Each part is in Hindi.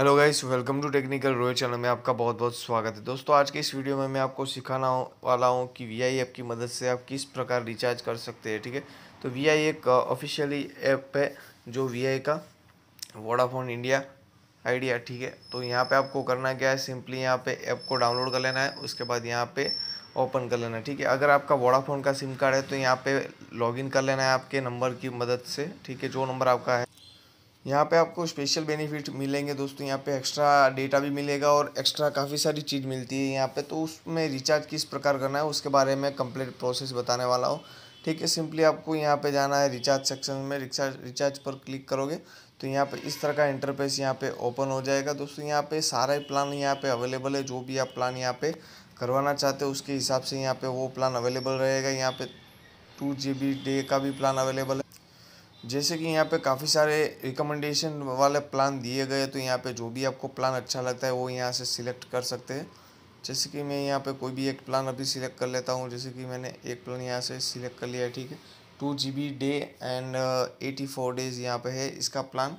hello guys welcome to technical royal channel में आपका बहुत बहुत स्वागत है दोस्तों आज के इस वीडियो में मैं आपको सिखाना वाला हूँ कि वी आई ऐप की मदद से आप किस प्रकार रिचार्ज कर सकते हैं ठीक है तो वी आई एक ऑफिशियली ऐप है जो वी आई का वोडाफोन इंडिया आइडिया ठीक है तो यहाँ पे आपको करना क्या है सिंपली यहाँ पर ऐप को डाउनलोड कर लेना है उसके बाद यहाँ पर ओपन कर लेना है ठीक है अगर आपका वोडाफोन का सिम कार्ड है तो यहाँ पर लॉग कर लेना है आपके नंबर की मदद से ठीक है जो नंबर आपका है यहाँ पे आपको स्पेशल बेनिफिट मिलेंगे दोस्तों यहाँ पे एक्स्ट्रा डेटा भी मिलेगा और एक्स्ट्रा काफ़ी सारी चीज़ मिलती है यहाँ पे तो उसमें रिचार्ज किस प्रकार करना है उसके बारे में कंप्लीट प्रोसेस बताने वाला हूँ ठीक है सिंपली आपको यहाँ पे जाना है रिचार्ज सेक्शन में रिचार्ज रिचार्ज पर क्लिक करोगे तो यहाँ पर इस तरह का इंटरपेस यहाँ पर ओपन हो जाएगा दोस्तों यहाँ पर सारा प्लान यहाँ पर अवेलेबल है जो भी आप प्लान यहाँ पर करवाना चाहते हो उसके हिसाब से यहाँ पर वो प्लान अवेलेबल रहेगा यहाँ पर टू जी बी डे का भी प्लान अवेलेबल है जैसे कि यहाँ पे काफ़ी सारे रिकमेंडेशन वाले प्लान दिए गए तो यहाँ पे जो भी आपको प्लान अच्छा लगता है वो यहाँ से सिलेक्ट कर सकते हैं जैसे कि मैं यहाँ पे कोई भी एक प्लान अभी सिलेक्ट कर लेता हूँ जैसे कि मैंने एक प्लान यहाँ से सिलेक्ट कर लिया है ठीक है two G B day and eighty four days यहाँ पे है इसका प्लान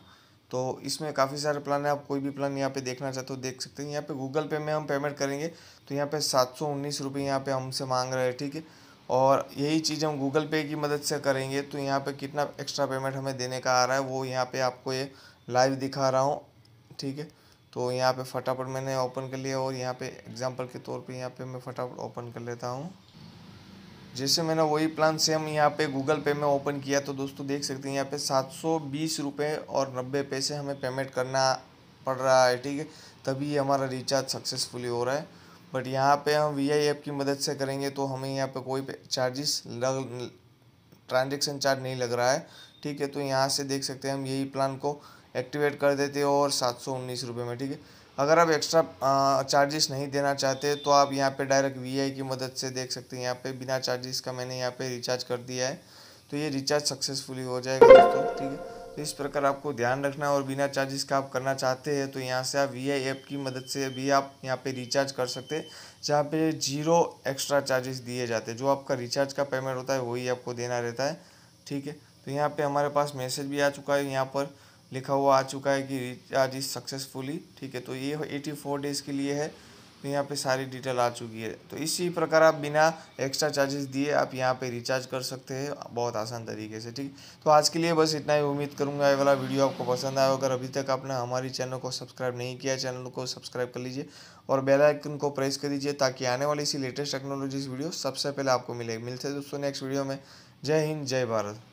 तो इसमें काफ़ी सारे प्लान है आप कोई भी प्लान यहाँ पे देखना चाहते हो देख सकते हैं यहाँ पे गूगल पे में हम पेमेंट करेंगे तो यहाँ पे सात सौ उन्नीस रुपये यहाँ पे हमसे मांग रहे हैं ठीक है और यही चीज़ हम गूगल पे की मदद से करेंगे तो यहाँ पे कितना एक्स्ट्रा पेमेंट हमें देने का आ रहा है वो यहाँ पे आपको ये लाइव दिखा रहा हूँ ठीक है तो यहाँ पे फटाफट मैंने ओपन कर लिया और यहाँ पे एग्जांपल के तौर पे यहाँ पे मैं फटाफट ओपन कर लेता हूँ जैसे मैंने वही प्लान सेम यहाँ पे गूगल पे में ओपन किया तो दोस्तों देख सकते हैं यहाँ पे सात सौ बीस रुपये और नब्बे पैसे हमें पेमेंट करना पड़ रहा है ठीक है तभी हमारा रिचार्ज सक्सेसफुली हो रहा है बट यहाँ पे हम वी आई ऐप की मदद से करेंगे तो हमें यहाँ पे कोई चार्जेस लग ट्रांजेक्शन चार्ज नहीं लग रहा है ठीक है तो यहाँ से देख सकते हैं हम यही प्लान को एक्टिवेट कर देते हैं और सात सौ उन्नीस रुपये में ठीक है अगर आप एक्स्ट्रा चार्जेस नहीं देना चाहते तो आप यहाँ पे डायरेक्ट वी की मदद से देख सकते हैं यहाँ पे बिना चार्जेस का मैंने यहाँ पे रिचार्ज कर दिया है तो ये रिचार्ज सक्सेसफुली हो जाएगा दोस्तों ठीक है तो इस प्रकार आपको ध्यान रखना और बिना चार्जेस का आप करना चाहते हैं तो यहाँ से आप वी आई ऐप की मदद से भी आप यहाँ पे रिचार्ज कर सकते हैं जहाँ पे जीरो एक्स्ट्रा चार्जेस दिए जाते हैं जो आपका रिचार्ज का पेमेंट होता है वही आपको देना रहता है ठीक है तो यहाँ पे हमारे पास मैसेज भी आ चुका है यहाँ पर लिखा हुआ आ चुका है कि रिचार्ज इज सक्सेसफुली ठीक है तो ये एटी फोर डेज़ के लिए है तो यहाँ पे सारी डिटेल आ चुकी है तो इसी प्रकार आप बिना एक्स्ट्रा चार्जेस दिए आप यहाँ पे रिचार्ज कर सकते हैं बहुत आसान तरीके से ठीक तो आज के लिए बस इतना ही उम्मीद करूँगा ये वाला वीडियो आपको पसंद आया अगर अभी तक आपने हमारी चैनल को सब्सक्राइब नहीं किया चैनल को सब्सक्राइब कर लीजिए और बेलाइकन को प्रेस कर दीजिए ताकि आने वाली इसी लेटेस्ट टेक्नोलॉजी वीडियो सबसे पहले आपको मिले मिलते हैं दोस्तों नेक्स्ट वीडियो में जय हिंद जय भारत